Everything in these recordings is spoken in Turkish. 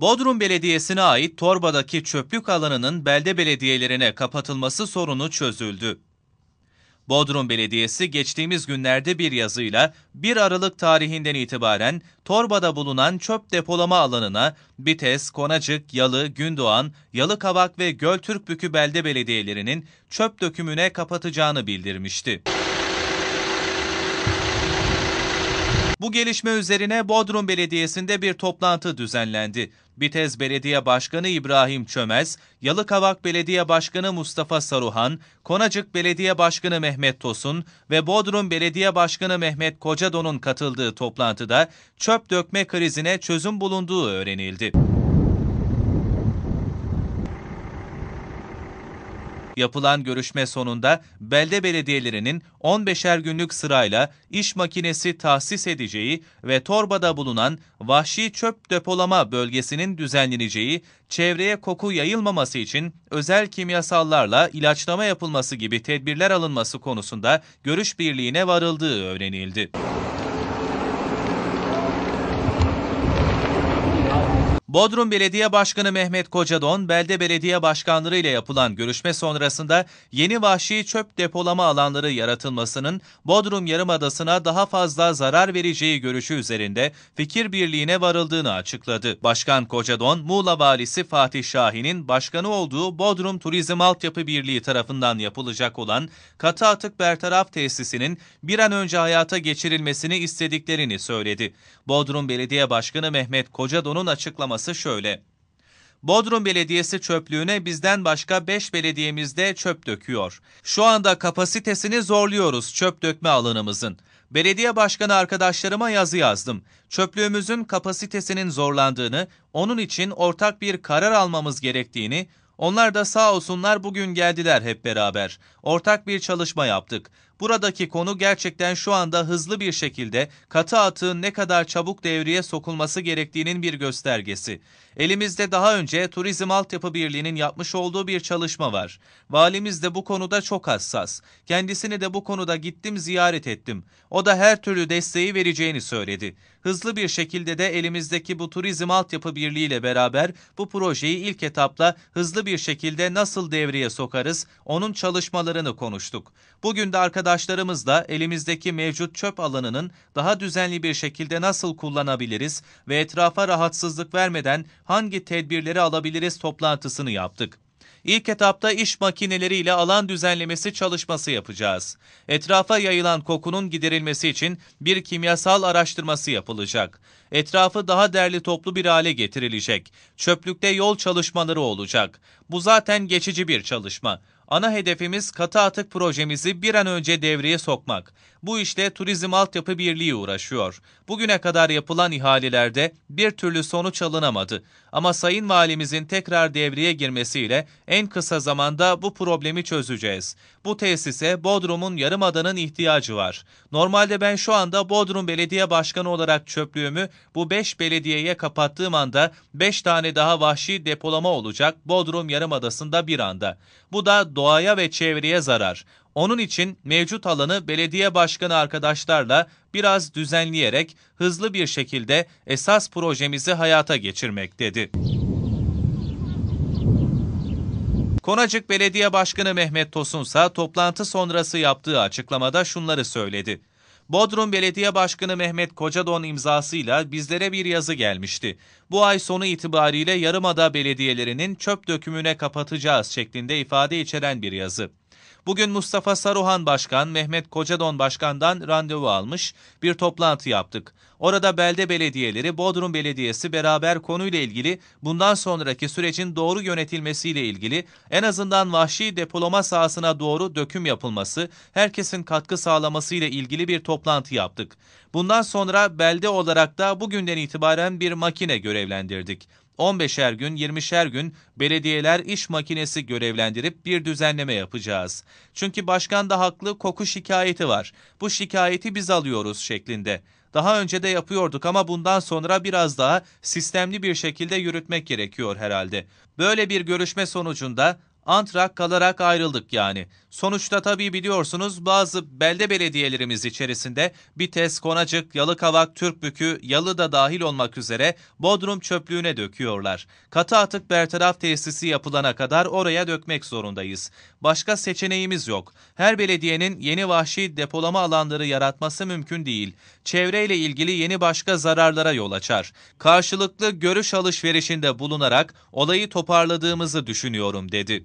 Bodrum Belediyesi'ne ait Torba'daki çöplük alanının belde belediyelerine kapatılması sorunu çözüldü. Bodrum Belediyesi geçtiğimiz günlerde bir yazıyla 1 Aralık tarihinden itibaren Torba'da bulunan çöp depolama alanına Bites, Konacık, Yalı, Gündoğan, Yalıkavak ve Göltürkbükü belde belediyelerinin çöp dökümüne kapatacağını bildirmişti. Bu gelişme üzerine Bodrum Belediyesi'nde bir toplantı düzenlendi. Bitez Belediye Başkanı İbrahim Çömez, Yalıkavak Belediye Başkanı Mustafa Saruhan, Konacık Belediye Başkanı Mehmet Tosun ve Bodrum Belediye Başkanı Mehmet Kocadon'un katıldığı toplantıda çöp dökme krizine çözüm bulunduğu öğrenildi. Yapılan görüşme sonunda belde belediyelerinin 15'er günlük sırayla iş makinesi tahsis edeceği ve torbada bulunan vahşi çöp depolama bölgesinin düzenleneceği, çevreye koku yayılmaması için özel kimyasallarla ilaçlama yapılması gibi tedbirler alınması konusunda görüş birliğine varıldığı öğrenildi. Bodrum Belediye Başkanı Mehmet Kocadon, belde belediye başkanları ile yapılan görüşme sonrasında yeni vahşi çöp depolama alanları yaratılmasının Bodrum Yarımadası'na daha fazla zarar vereceği görüşü üzerinde fikir birliğine varıldığını açıkladı. Başkan Kocadon, Muğla Valisi Fatih Şahin'in başkanı olduğu Bodrum Turizm Altyapı Birliği tarafından yapılacak olan katı atık bertaraf tesisinin bir an önce hayata geçirilmesini istediklerini söyledi. Bodrum Belediye Başkanı Mehmet Kocadon'un açıklaması açıklaması şöyle. Bodrum Belediyesi çöplüğüne bizden başka 5 de çöp döküyor. Şu anda kapasitesini zorluyoruz çöp dökme alanımızın. Belediye başkanı arkadaşlarıma yazı yazdım. Çöplüğümüzün kapasitesinin zorlandığını, onun için ortak bir karar almamız gerektiğini, onlar da sağ olsunlar bugün geldiler hep beraber. Ortak bir çalışma yaptık. Buradaki konu gerçekten şu anda hızlı bir şekilde katı atığın ne kadar çabuk devreye sokulması gerektiğinin bir göstergesi. Elimizde daha önce Turizm Altyapı Birliği'nin yapmış olduğu bir çalışma var. Valimiz de bu konuda çok hassas. Kendisini de bu konuda gittim ziyaret ettim. O da her türlü desteği vereceğini söyledi. Hızlı bir şekilde de elimizdeki bu Turizm Altyapı Birliği ile beraber bu projeyi ilk etapla hızlı bir şekilde nasıl devreye sokarız onun çalışmalarını konuştuk. Bugün de arkadaşlar vatandaşlarımızla elimizdeki mevcut çöp alanının daha düzenli bir şekilde nasıl kullanabiliriz ve etrafa rahatsızlık vermeden hangi tedbirleri alabiliriz toplantısını yaptık. İlk etapta iş makineleriyle alan düzenlemesi çalışması yapacağız. Etrafa yayılan kokunun giderilmesi için bir kimyasal araştırması yapılacak. Etrafı daha derli toplu bir hale getirilecek. Çöplükte yol çalışmaları olacak. Bu zaten geçici bir çalışma. Ana hedefimiz katı atık projemizi bir an önce devreye sokmak. Bu işte Turizm Altyapı Birliği uğraşıyor. Bugüne kadar yapılan ihalelerde bir türlü sonuç alınamadı. Ama Sayın Valimizin tekrar devreye girmesiyle en kısa zamanda bu problemi çözeceğiz. Bu tesise Bodrum'un yarımadanın ihtiyacı var. Normalde ben şu anda Bodrum Belediye Başkanı olarak çöplüğümü bu 5 belediyeye kapattığım anda 5 tane daha vahşi depolama olacak Bodrum Yarımadası'nda bir anda. Bu da doğaya ve çevreye zarar. Onun için mevcut alanı belediye başkanı arkadaşlarla biraz düzenleyerek hızlı bir şekilde esas projemizi hayata geçirmek dedi. Konacık Belediye Başkanı Mehmet Tosunsa toplantı sonrası yaptığı açıklamada şunları söyledi. Bodrum Belediye Başkanı Mehmet Kocadon imzasıyla bizlere bir yazı gelmişti. Bu ay sonu itibariyle Yarımada belediyelerinin çöp dökümüne kapatacağız şeklinde ifade içeren bir yazı. Bugün Mustafa Saruhan Başkan, Mehmet Kocadon Başkan'dan randevu almış, bir toplantı yaptık. Orada belde belediyeleri, Bodrum Belediyesi beraber konuyla ilgili bundan sonraki sürecin doğru yönetilmesiyle ilgili en azından vahşi depolama sahasına doğru döküm yapılması, herkesin katkı sağlaması ile ilgili bir toplantı yaptık. Bundan sonra belde olarak da bugünden itibaren bir makine görevlendirdik. 15'er gün, 20'şer gün belediyeler iş makinesi görevlendirip bir düzenleme yapacağız. Çünkü başkan da haklı koku şikayeti var. Bu şikayeti biz alıyoruz şeklinde. Daha önce de yapıyorduk ama bundan sonra biraz daha sistemli bir şekilde yürütmek gerekiyor herhalde. Böyle bir görüşme sonucunda antrak kalarak ayrıldık yani. Sonuçta tabii biliyorsunuz bazı belde belediyelerimiz içerisinde Bites, Konacık, Yalıkavak, Türkbükü, Yalı da dahil olmak üzere Bodrum çöplüğüne döküyorlar. Katı atık bertaraf tesisi yapılana kadar oraya dökmek zorundayız. Başka seçeneğimiz yok. Her belediyenin yeni vahşi depolama alanları yaratması mümkün değil. Çevreyle ilgili yeni başka zararlara yol açar. Karşılıklı görüş alışverişinde bulunarak olayı toparladığımızı düşünüyorum dedi.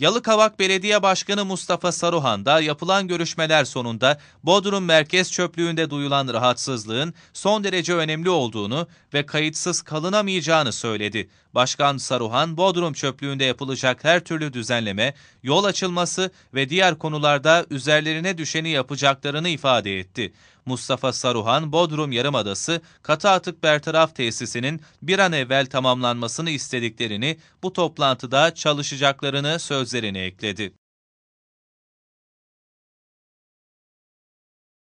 Yalıkavak Belediye Başkanı Mustafa Saruhan'da yapılan görüşmeler sonunda Bodrum Merkez Çöplüğü'nde duyulan rahatsızlığın son derece önemli olduğunu ve kayıtsız kalınamayacağını söyledi. Başkan Saruhan, Bodrum Çöplüğü'nde yapılacak her türlü düzenleme, yol açılması ve diğer konularda üzerlerine düşeni yapacaklarını ifade etti. Mustafa Saruhan, Bodrum Yarımadası Katı Atık Bertaraf Tesisi'nin bir an evvel tamamlanmasını istediklerini bu toplantıda çalışacaklarını sözlerine ekledi.